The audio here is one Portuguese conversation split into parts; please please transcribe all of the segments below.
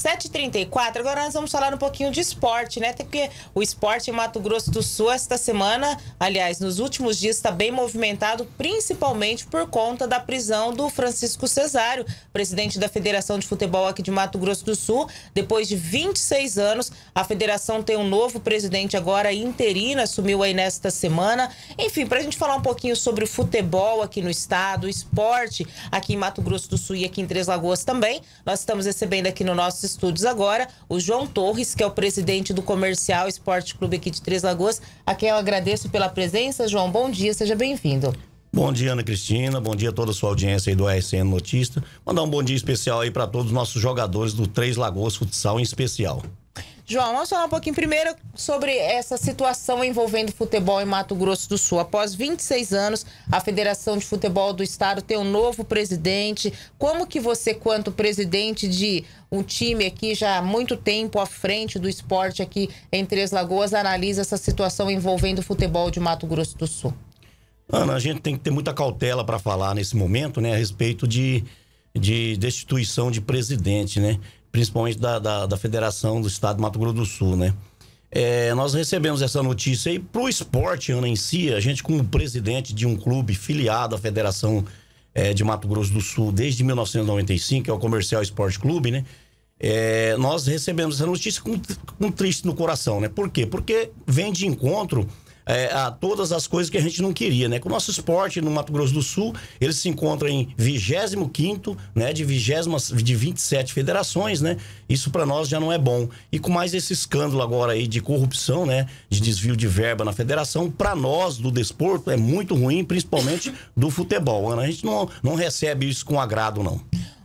7h34, agora nós vamos falar um pouquinho de esporte, né? porque o esporte em Mato Grosso do Sul esta semana, aliás, nos últimos dias está bem movimentado, principalmente por conta da prisão do Francisco Cesário, presidente da Federação de Futebol aqui de Mato Grosso do Sul. Depois de 26 anos, a federação tem um novo presidente agora, interino, assumiu aí nesta semana. Enfim, para a gente falar um pouquinho sobre futebol aqui no estado, esporte aqui em Mato Grosso do Sul e aqui em Três Lagoas também, nós estamos recebendo aqui no nosso estúdios agora o João Torres, que é o presidente do Comercial Esporte Clube aqui de Três Lagoas, a quem eu agradeço pela presença. João, bom dia, seja bem-vindo. Bom dia, Ana Cristina. Bom dia a toda a sua audiência aí do RCN Notista. Mandar um bom dia especial aí para todos os nossos jogadores do Três Lagoas Futsal em especial. João, vamos falar um pouquinho primeiro sobre essa situação envolvendo futebol em Mato Grosso do Sul. Após 26 anos, a Federação de Futebol do Estado tem um novo presidente. Como que você, quanto presidente de um time aqui já há muito tempo à frente do esporte aqui em Três Lagoas, analisa essa situação envolvendo o futebol de Mato Grosso do Sul? Ana, a gente tem que ter muita cautela para falar nesse momento, né, a respeito de, de destituição de presidente, né? principalmente da, da, da Federação do Estado do Mato Grosso do Sul, né? É, nós recebemos essa notícia e pro esporte Ana, em si, a gente como presidente de um clube filiado à Federação é, de Mato Grosso do Sul desde 1995, que é o Comercial Esporte Clube, né? É, nós recebemos essa notícia com, com triste no coração, né? Por quê? Porque vem de encontro é, a todas as coisas que a gente não queria, né? Com o nosso esporte no Mato Grosso do Sul, ele se encontra em 25 né? De, 20, de 27 federações, né? Isso para nós já não é bom. E com mais esse escândalo agora aí de corrupção, né? De desvio de verba na federação, para nós do desporto é muito ruim, principalmente do futebol. Ana, a gente não, não recebe isso com agrado, não.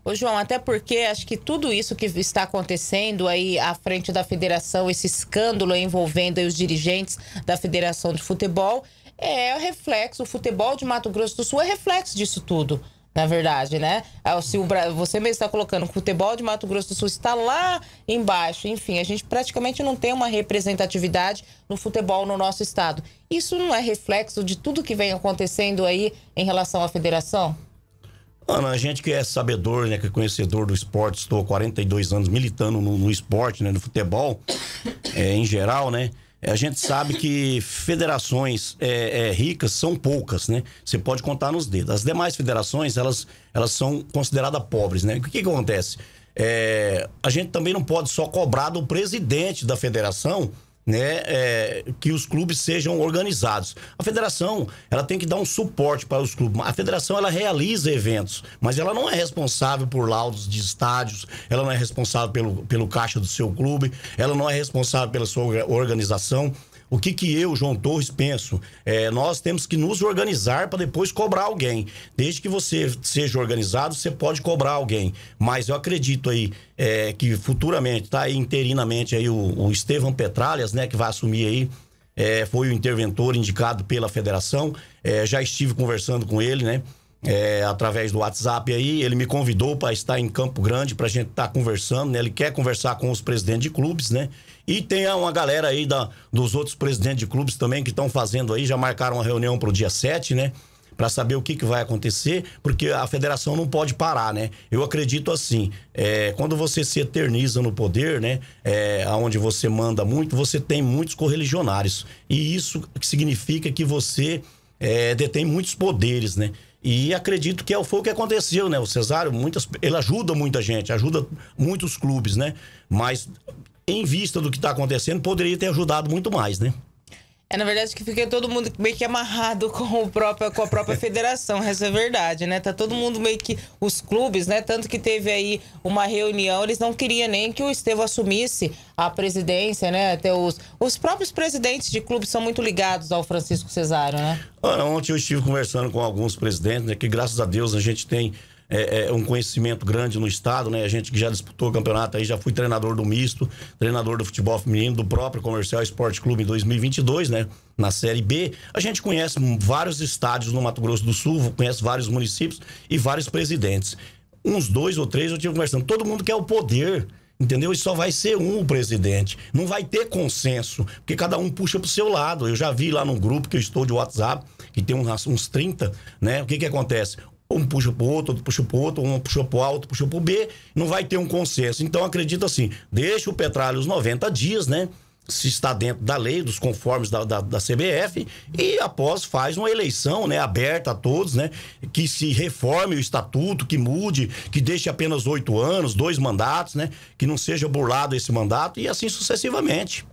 Ô, João, até porque acho que tudo isso que está acontecendo aí à frente da federação, esse escândalo envolvendo os dirigentes da Federação de Futebol, é o reflexo, o futebol de Mato Grosso do Sul é reflexo disso tudo. Na verdade, né? É, se o, você mesmo está colocando que o futebol de Mato Grosso do Sul está lá embaixo. Enfim, a gente praticamente não tem uma representatividade no futebol no nosso estado. Isso não é reflexo de tudo que vem acontecendo aí em relação à federação? Ana, a gente que é sabedor, né, que é conhecedor do esporte, estou 42 anos militando no, no esporte, né, no futebol, é, em geral, né? É, a gente sabe que federações é, é, ricas são poucas, né? Você pode contar nos dedos. As demais federações, elas, elas são consideradas pobres, né? O que, que acontece? É, a gente também não pode só cobrar do presidente da federação né, é, que os clubes sejam organizados. A federação ela tem que dar um suporte para os clubes. A federação ela realiza eventos, mas ela não é responsável por laudos de estádios, ela não é responsável pelo, pelo caixa do seu clube, ela não é responsável pela sua organização. O que, que eu, João Torres, penso? É, nós temos que nos organizar para depois cobrar alguém. Desde que você seja organizado, você pode cobrar alguém. Mas eu acredito aí é, que futuramente, tá aí interinamente aí o, o Estevam Petralhas, né, que vai assumir aí. É, foi o interventor indicado pela federação. É, já estive conversando com ele, né? é, através do WhatsApp aí, ele me convidou para estar em Campo Grande para a gente estar tá conversando, né? Ele quer conversar com os presidentes de clubes, né? E tem uma galera aí da, dos outros presidentes de clubes também que estão fazendo aí, já marcaram uma reunião para o dia 7, né? Para saber o que, que vai acontecer, porque a federação não pode parar, né? Eu acredito assim: é, quando você se eterniza no poder, né? É, onde você manda muito, você tem muitos correligionários. E isso significa que você é, detém muitos poderes, né? E acredito que é foi o que aconteceu, né? O Cesário, muitas, ele ajuda muita gente, ajuda muitos clubes, né? Mas em vista do que está acontecendo, poderia ter ajudado muito mais, né? É, na verdade, que fica todo mundo meio que amarrado com, o próprio, com a própria federação, essa é a verdade, né? Tá todo mundo meio que. Os clubes, né? Tanto que teve aí uma reunião, eles não queriam nem que o Estevam assumisse a presidência, né? Até os, os próprios presidentes de clubes são muito ligados ao Francisco Cesário, né? Olha, ontem eu estive conversando com alguns presidentes, né? Que graças a Deus a gente tem é, é, um conhecimento grande no estado, né? A gente que já disputou o campeonato aí, já fui treinador do misto, treinador do futebol feminino, do próprio Comercial Esporte Clube em 2022, né? Na Série B. A gente conhece vários estádios no Mato Grosso do Sul, conhece vários municípios e vários presidentes. Uns dois ou três eu tive conversando. Todo mundo quer o poder. Entendeu? E só vai ser um o presidente. Não vai ter consenso, porque cada um puxa pro seu lado. Eu já vi lá num grupo que eu estou de WhatsApp, que tem uns, uns 30, né? O que que acontece? um puxa pro outro, outro puxa pro outro, um puxa pro alto, puxa pro B, não vai ter um consenso. Então acredito assim, deixa o petralho os 90 dias, né? Se está dentro da lei, dos conformes da, da, da, CBF, e após faz uma eleição né, aberta a todos, né? Que se reforme o estatuto, que mude, que deixe apenas oito anos, dois mandatos, né? Que não seja burlado esse mandato e assim sucessivamente.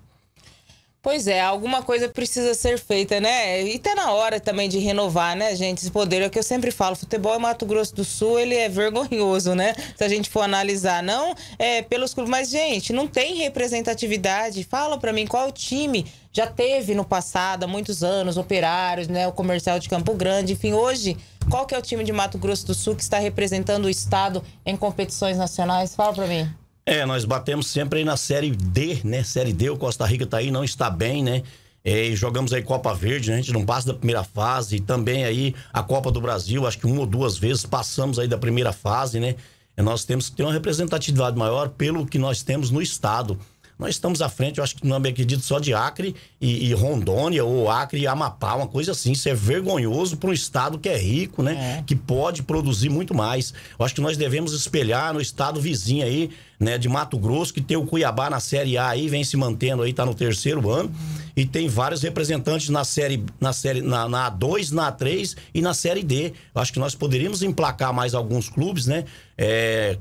Pois é, alguma coisa precisa ser feita, né? E tá na hora também de renovar, né, gente? Esse poder é o que eu sempre falo. Futebol em Mato Grosso do Sul, ele é vergonhoso, né? Se a gente for analisar, não é pelos clubes, mas gente, não tem representatividade. Fala para mim qual time já teve no passado, há muitos anos, operários, né, o comercial de Campo Grande, enfim, hoje qual que é o time de Mato Grosso do Sul que está representando o estado em competições nacionais? Fala para mim. É, nós batemos sempre aí na Série D, né? Série D, o Costa Rica tá aí, não está bem, né? É, jogamos aí Copa Verde, né? a gente não passa da primeira fase. E também aí a Copa do Brasil, acho que uma ou duas vezes passamos aí da primeira fase, né? E nós temos que ter uma representatividade maior pelo que nós temos no Estado. Nós estamos à frente, eu acho que não acredito só de Acre e, e Rondônia, ou Acre e Amapá, uma coisa assim. Isso é vergonhoso para um estado que é rico, né? É. Que pode produzir muito mais. Eu acho que nós devemos espelhar no estado vizinho aí, né, de Mato Grosso, que tem o Cuiabá na Série A aí, vem se mantendo aí, tá no terceiro ano, e tem vários representantes na Série, na, série na, na A2, na A3 e na Série D. Eu acho que nós poderíamos emplacar mais alguns clubes, né, é,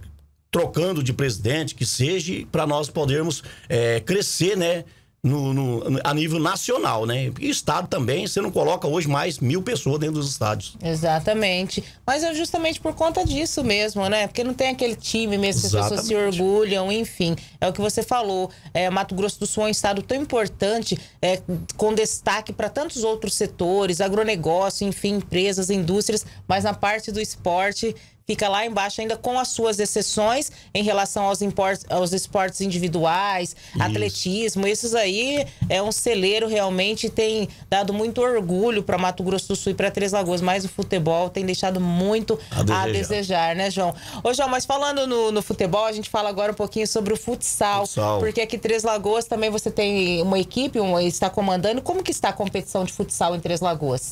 trocando de presidente, que seja, para nós podermos é, crescer, né? No, no, a nível nacional, né? e estado também, você não coloca hoje mais mil pessoas dentro dos estádios. Exatamente. Mas é justamente por conta disso mesmo, né? Porque não tem aquele time mesmo, que as pessoas se orgulham, enfim. É o que você falou. É, Mato Grosso do Sul é um estado tão importante, é, com destaque para tantos outros setores, agronegócio, enfim, empresas, indústrias, mas na parte do esporte fica lá embaixo ainda com as suas exceções em relação aos, import aos esportes individuais, Isso. atletismo. Esses aí é um celeiro realmente tem dado muito orgulho para Mato Grosso do Sul e para Três Lagoas, mas o futebol tem deixado muito a desejar, a desejar né, João? Ô, João, mas falando no, no, futebol, a gente fala agora um pouquinho sobre o futsal, futsal, porque aqui Três Lagoas também você tem uma equipe, um, está comandando. Como que está a competição de futsal em Três Lagoas?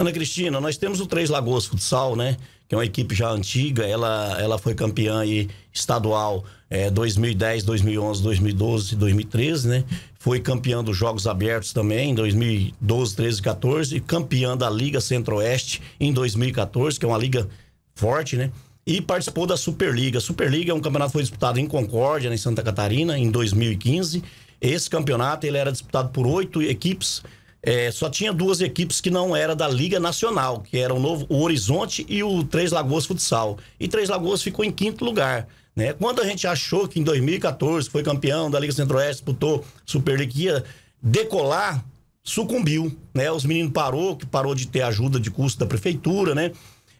Ana Cristina, nós temos o Três Lagoas Futsal, né? Que é uma equipe já antiga, ela, ela foi campeã aí, estadual é, 2010, 2011, 2012, 2013, né? Foi campeã dos Jogos Abertos também em 2012, 13, 14 e campeã da Liga Centro-Oeste em 2014, que é uma liga forte, né? E participou da Superliga. Superliga é um campeonato que foi disputado em Concórdia, né, em Santa Catarina, em 2015. Esse campeonato ele era disputado por oito equipes é, só tinha duas equipes que não era da Liga Nacional, que era o Novo o Horizonte e o Três Lagoas Futsal. E Três Lagoas ficou em quinto lugar. Né? Quando a gente achou que em 2014 foi campeão da Liga Centro-Oeste, disputou Superliga, decolar, sucumbiu. Né? Os meninos parou, que parou de ter ajuda de custo da prefeitura, né?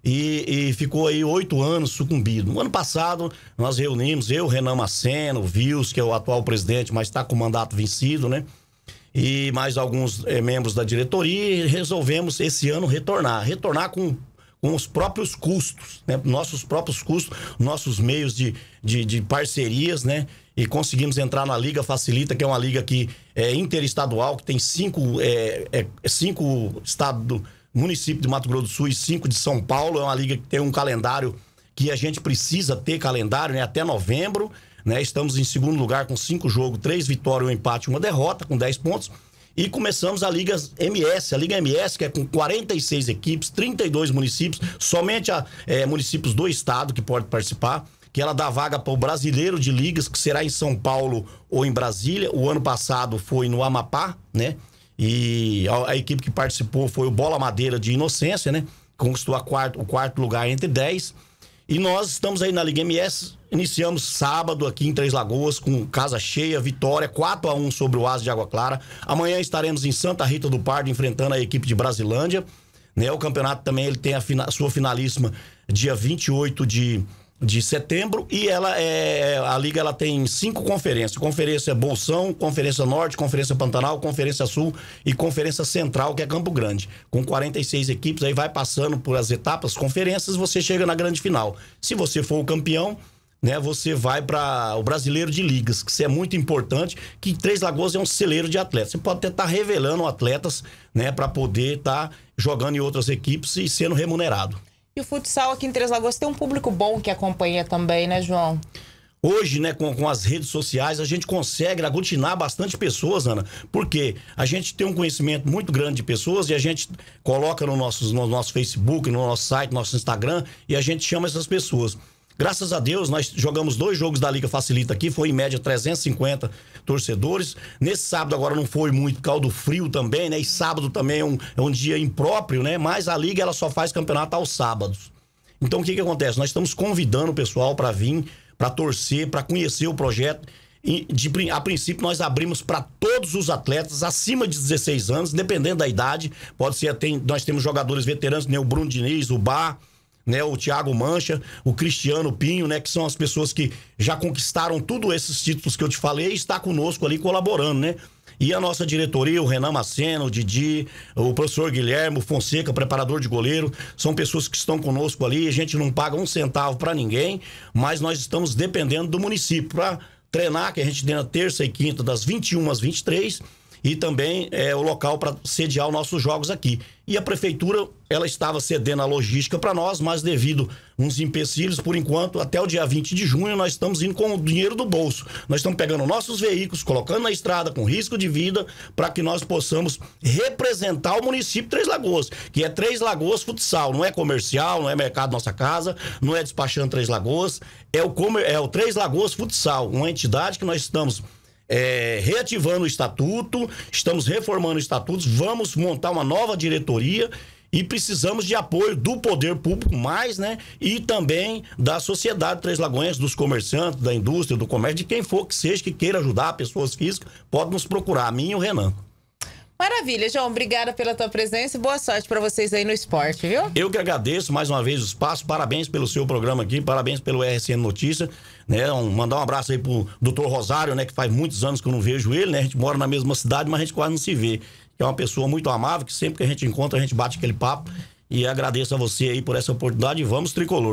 E, e ficou aí oito anos sucumbido. No ano passado, nós reunimos eu, Renan Maceno, Vils, que é o atual presidente, mas está com o mandato vencido, né? e mais alguns é, membros da diretoria e resolvemos esse ano retornar. Retornar com, com os próprios custos, né? nossos próprios custos, nossos meios de, de, de, parcerias, né? E conseguimos entrar na Liga Facilita, que é uma liga que é interestadual, que tem cinco, é, é cinco estados do município de Mato Grosso do Sul e cinco de São Paulo. É uma liga que tem um calendário que a gente precisa ter calendário né? até novembro. Né? Estamos em segundo lugar com cinco jogos, três vitórias, um empate uma derrota, com 10 pontos. E começamos a Liga MS, a Liga MS, que é com 46 equipes, 32 municípios, somente a, é, municípios do estado que podem participar que ela dá vaga para o brasileiro de ligas, que será em São Paulo ou em Brasília. O ano passado foi no Amapá, né? E a, a equipe que participou foi o Bola Madeira de Inocência, né? Conquistou quarto, o quarto lugar entre 10. E nós estamos aí na Liga MS. Iniciamos sábado aqui em Três Lagoas com casa cheia, vitória 4 a 1 sobre o Asa de Água Clara. Amanhã estaremos em Santa Rita do Pardo enfrentando a equipe de Brasilândia. Né? O campeonato também ele tem a, fina, a sua finalíssima dia 28 de de setembro e ela é a liga ela tem cinco conferências conferência Bolsão conferência Norte conferência Pantanal conferência Sul e conferência Central que é Campo Grande com 46 equipes aí vai passando por as etapas conferências você chega na grande final se você for o campeão né, você vai para o brasileiro de ligas, que isso é muito importante, que Três Lagoas é um celeiro de atletas. Você pode até estar tá revelando atletas, né, para poder estar tá jogando em outras equipes e sendo remunerado. E o futsal aqui em Três Lagoas tem um público bom que acompanha também, né, João? Hoje, né, com, com, as redes sociais, a gente consegue aglutinar bastante pessoas, Ana, porque a gente tem um conhecimento muito grande de pessoas e a gente coloca no nosso, no nosso Facebook, no nosso site, no nosso Instagram e a gente chama essas pessoas. Graças a Deus, nós jogamos dois jogos da Liga Facilita aqui, foi em média 350 torcedores. Nesse sábado agora não foi muito por causa do frio também, né? E sábado também é um, é um dia impróprio, né? Mas a Liga ela só faz campeonato aos sábados. Então o que, que acontece? Nós estamos convidando o pessoal para vir, para torcer, para conhecer o projeto. E de, a princípio, nós abrimos para todos os atletas acima de 16 anos, dependendo da idade. Pode ser, tem, nós temos jogadores veteranos, né? o Bruno Diniz, o Bar, né? O Thiago Mancha, o Cristiano Pinho, né? Que são as pessoas que já conquistaram tudo esses títulos que eu te falei e está conosco ali colaborando, né? E a nossa diretoria, o Renan Macena, o Didi, o professor Guilherme, o Fonseca, preparador de goleiro, são pessoas que estão conosco ali. A gente não paga um centavo para ninguém, mas nós estamos dependendo do município para treinar, que a gente tem na terça e quinta, das 21 às 23 e também é o local para sediar os nossos jogos aqui. E a prefeitura, ela estava cedendo a logística para nós, mas devido uns empecilhos, por enquanto, até o dia 20 de junho, nós estamos indo com o dinheiro do bolso. Nós estamos pegando nossos veículos, colocando na estrada com risco de vida, para que nós possamos representar o município de Três Lagoas, que é Três Lagoas Futsal. Não é comercial, não é mercado Nossa Casa, não é despachando Três Lagoas, é o, comer... é o Três Lagoas Futsal, uma entidade que nós estamos é, reativando o estatuto, estamos reformando o estatutos, vamos montar uma nova diretoria e precisamos de apoio do poder público mais, né? E também da sociedade Três Lagoinhas, dos comerciantes, da indústria, do comércio, de quem for que seja que queira ajudar pessoas físicas, pode nos procurar, a mim e o Renan. Maravilha, João. Obrigada pela tua presença e boa sorte para vocês aí no esporte, viu? Eu que agradeço mais uma vez o espaço. Parabéns pelo seu programa aqui, parabéns pelo RCN Notícia. Né? Um, mandar um abraço aí pro doutor Rosário, né? Que faz muitos anos que eu não vejo ele, né? A gente mora na mesma cidade, mas a gente quase não se vê. É uma pessoa muito amável, que sempre que a gente encontra, a gente bate aquele papo. E agradeço a você aí por essa oportunidade e vamos tricolor.